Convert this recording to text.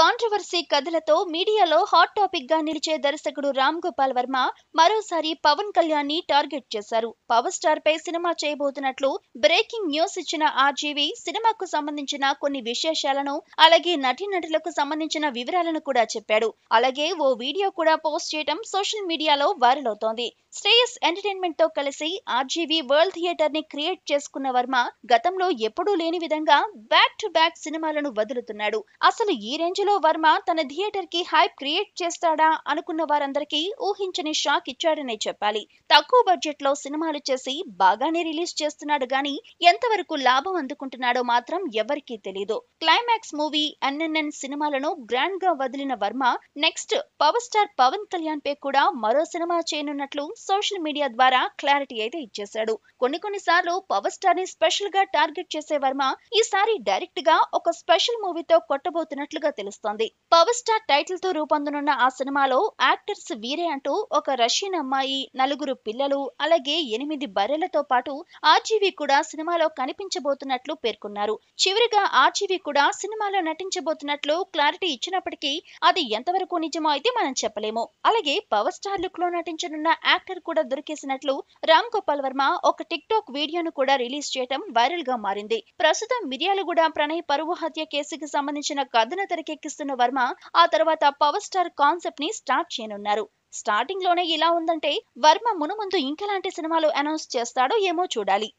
controversy కథలతో మీడియాలో hot topic గా నిలిచే దర్శకుడు రామ్ గోపాల్ వర్మ మరోసారి పవన్ కళ్యాణ్ ని టార్గెట్ చేశారు పవర్ స్టార్ పై సినిమా చేయబోతున్నట్లు బ్రేకింగ్ న్యూస్ ఇచ్చిన ఆర్జీవి సినిమాకు సంబంధించిన కొన్ని విశేషాలను అలాగే నటులకు సంబంధించిన వివరాలను కూడా చెప్పాడు అలాగే ఓ వీడియో కూడా పోస్ట్ చేయడం సోషల్ మీడియాలో వైరల్ అవుతోంది శ్రేయస్ ఎంటర్టైన్మెంట్ తో కలిసి ఆర్జీవి వరల్డ్ థియేటర్ ని క్రియేట్ చేసుకున్న వర్మ గతంలో ఎప్పుడూ లేని విధంగా బ్యాక్ టు బ్యాక్ సినిమాలను వదులుతున్నాడు అసలు ఈ రేంజ్ మధ్యలో వర్మ తన థియేటర్ కి హైప్ క్రియేట్ చేస్తాడా అనుకున్న వారందరికీ ఊహించని షాక్ ఇచ్చాడనే చెప్పాలి తక్కువ బడ్జెట్ లో సినిమాలు చేసి బాగానే రిలీజ్ చేస్తున్నాడు గానీ ఎంతవరకు లాభం అందుకుంటున్నాడో మాత్రం ఎవరికీ తెలీదు క్లైమాక్స్ మూవీ ఎన్ఎన్ఎన్ సినిమాలను గ్రాండ్ గా వదిలిన Varma next power star Pawan Kalyan పై కూడా మరో సినిమా చేయనున్నట్లు సోషల్ మీడియా ద్వారా క్లారిటీ అయితే ఇచ్చేశాడు కొన్ని కొన్నిసార్లు పవర్ స్టార్ ని స్పెషల్ గా టార్గెట్ చేసే వర్మ ఈసారి డైరెక్ట్ గా ఒక స్పెషల్ మూవీతో కొట్టబోతున్నట్లుగా తెలుసు అందిస్తోంది పవర్ స్టార్ టైటిల్ తో రూపొందనున్న ఆ సినిమాలో యాక్టర్స్ వీరే అంటూ ఒక రష్యన్ అమ్మాయి నలుగురు పిల్లలు అలాగే ఎనిమిది బర్రెలతో పాటు ఆర్జీవి కూడా సినిమాలో కనిపించబోతున్నట్లు పేర్కొన్నారు చివరిగా ఆర్జీవి కూడా సినిమాలో నటించబోతున్నట్లు క్లారిటీ ఇచ్చినప్పటికీ అది ఎంతవరకు నిజమో అయితే మనం చెప్పలేము అలాగే పవర్ స్టార్ లుక్ లో నటించనున్న యాక్టర్ కూడా దొరికేసినట్లు రామ్ గోపాల్ వర్మ ఒక టిక్ టాక్ వీడియోను కూడా రిలీజ్ చేయడం వైరల్ గా మారింది ప్రస్తుతం మిర్యాలగూడ ప్రణయ్ పరువు హత్య కేసుకి సంబంధించిన కథను తెరకెక్కి తెరకెక్కిస్తున్న వర్మ ఆ తర్వాత పవర్ స్టార్ కాన్సెప్ట్ ని స్టార్ట్ చేయనున్నారు స్టార్టింగ్ లోనే ఇలా ఉందంటే వర్మ మునుముందు ఇంకెలాంటి సినిమాలు అనౌన్స్ చేస్తాడో ఏమో చూడాలి